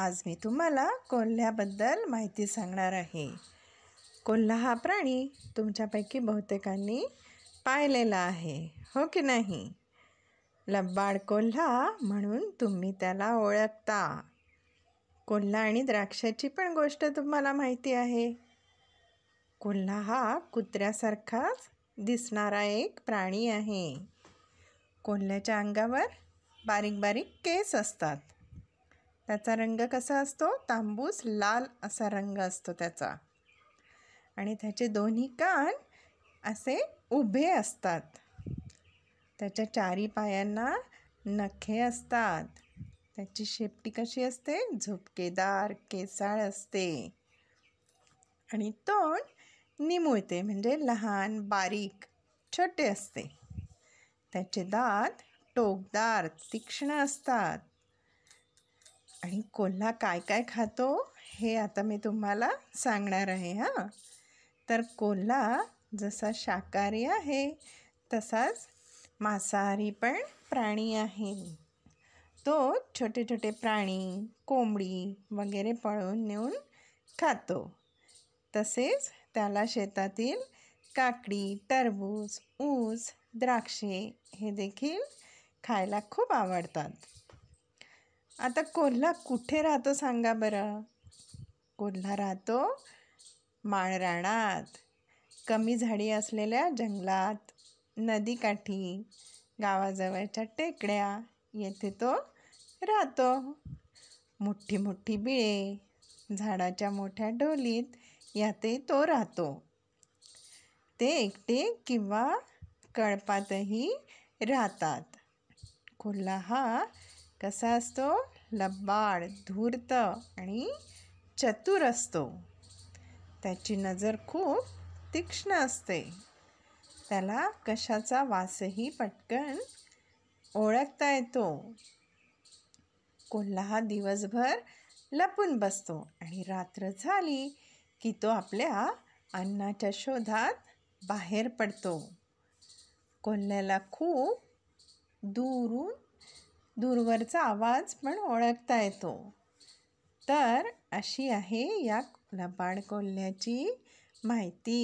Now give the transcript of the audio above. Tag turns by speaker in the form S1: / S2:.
S1: आज मी तुम्हाला कोल्ह्याबद्दल माहिती सांगणार आहे कोल्हा हा प्राणी तुमच्यापैकी बहुतेकांनी पाहिलेला आहे हो की नाही लबाड कोल्हा म्हणून तुम्ही त्याला ओळखता कोल्हा आणि द्राक्षाची पण गोष्ट तुम्हाला माहिती आहे कोल्हा हा कुत्र्यासारखाच दिसणारा एक प्राणी आहे कोल्ह्याच्या अंगावर बारीक बारीक केस असतात त्याचा रंग कसा असतो तांबूस लाल असा रंग असतो त्याचा आणि त्याचे दोन्ही कान असे उभे असतात त्याच्या चारी पायांना नखे असतात त्याची शेपटी कशी असते झुपकेदार केसाळ असते आणि तोंड निमुळते म्हणजे लहान बारीक छोटे असते त्याचे दात टोकदार तीक्ष्ण असतात आणि कोल्हा काय काय खातो हे आता मी तुम्हाला सांगणार आहे हां तर कोल्हा जसा शाकाहारी आहे तसाच मांसाहारी पण प्राणी आहे तो छोटे छोटे प्राणी कोंबडी वगैरे पळून नेऊन खातो तसेच त्याला शेतातील काकडी टरबूज ऊस द्राक्षे हे देखील खायला खूप आवडतात आता कोल्हा कुठे राहतो सांगा बरं कोल्हा राहतो माळराणात कमी झाडी असलेल्या जंगलात नदीकाठी गावाजवळच्या टेकड्या येथे तो राहतो मोठी मोठी बिळे झाडाच्या मोठ्या ढोलीत यातही तो राहतो ते एकटे किंवा कळपातही राहतात कोल्हा हा कसा असतो लबाड धूर्त आणि चतुर असतो त्याची नजर खूप तीक्ष्ण असते त्याला कशाचा वासही पटकन ओळखता येतो कोल्हा दिवसभर लपून बसतो आणि रात्र झाली की तो आपल्या अन्नाच्या शोधात बाहेर पडतो कोल्ह्याला खूप दूरून, दूरवरचा आवाज पण ओळखता येतो तर अशी आहे या लबाड कोल्ह्याची माहिती